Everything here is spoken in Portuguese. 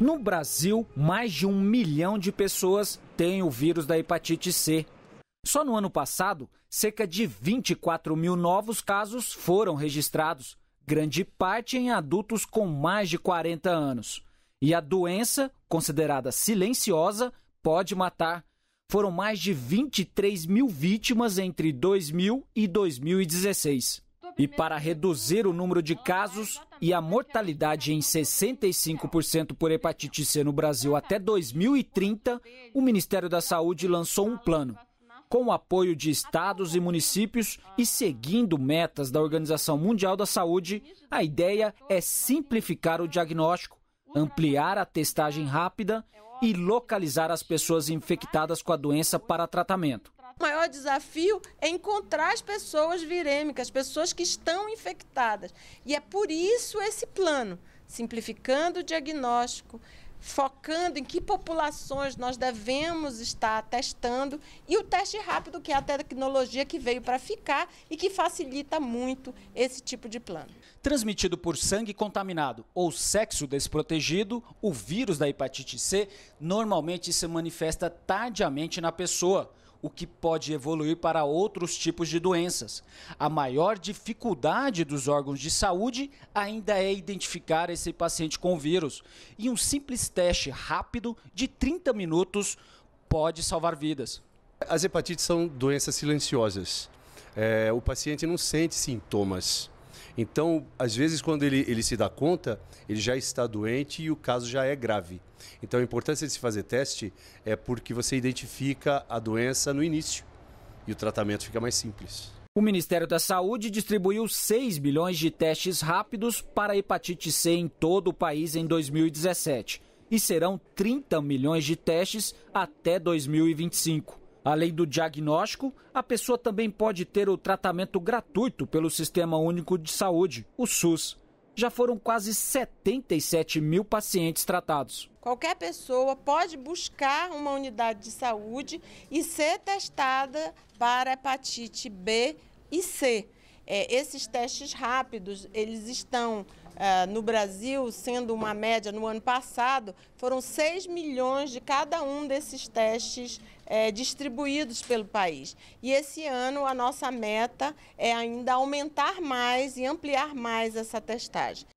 No Brasil, mais de um milhão de pessoas têm o vírus da hepatite C. Só no ano passado, cerca de 24 mil novos casos foram registrados, grande parte em adultos com mais de 40 anos. E a doença, considerada silenciosa, pode matar. Foram mais de 23 mil vítimas entre 2000 e 2016 e para reduzir o número de casos e a mortalidade em 65% por hepatite C no Brasil até 2030, o Ministério da Saúde lançou um plano. Com o apoio de estados e municípios e seguindo metas da Organização Mundial da Saúde, a ideia é simplificar o diagnóstico, ampliar a testagem rápida e localizar as pessoas infectadas com a doença para tratamento. O maior desafio é encontrar as pessoas virêmicas, pessoas que estão infectadas. E é por isso esse plano, simplificando o diagnóstico, focando em que populações nós devemos estar testando e o teste rápido, que é a tecnologia que veio para ficar e que facilita muito esse tipo de plano. Transmitido por sangue contaminado ou sexo desprotegido, o vírus da hepatite C normalmente se manifesta tardiamente na pessoa o que pode evoluir para outros tipos de doenças. A maior dificuldade dos órgãos de saúde ainda é identificar esse paciente com vírus, e um simples teste rápido de 30 minutos pode salvar vidas. As hepatites são doenças silenciosas. É, o paciente não sente sintomas então, às vezes, quando ele, ele se dá conta, ele já está doente e o caso já é grave. Então, a importância de se fazer teste é porque você identifica a doença no início e o tratamento fica mais simples. O Ministério da Saúde distribuiu 6 milhões de testes rápidos para hepatite C em todo o país em 2017 e serão 30 milhões de testes até 2025. Além do diagnóstico, a pessoa também pode ter o tratamento gratuito pelo Sistema Único de Saúde, o SUS. Já foram quase 77 mil pacientes tratados. Qualquer pessoa pode buscar uma unidade de saúde e ser testada para hepatite B e C. É, esses testes rápidos, eles estão é, no Brasil, sendo uma média no ano passado, foram 6 milhões de cada um desses testes é, distribuídos pelo país. E esse ano a nossa meta é ainda aumentar mais e ampliar mais essa testagem.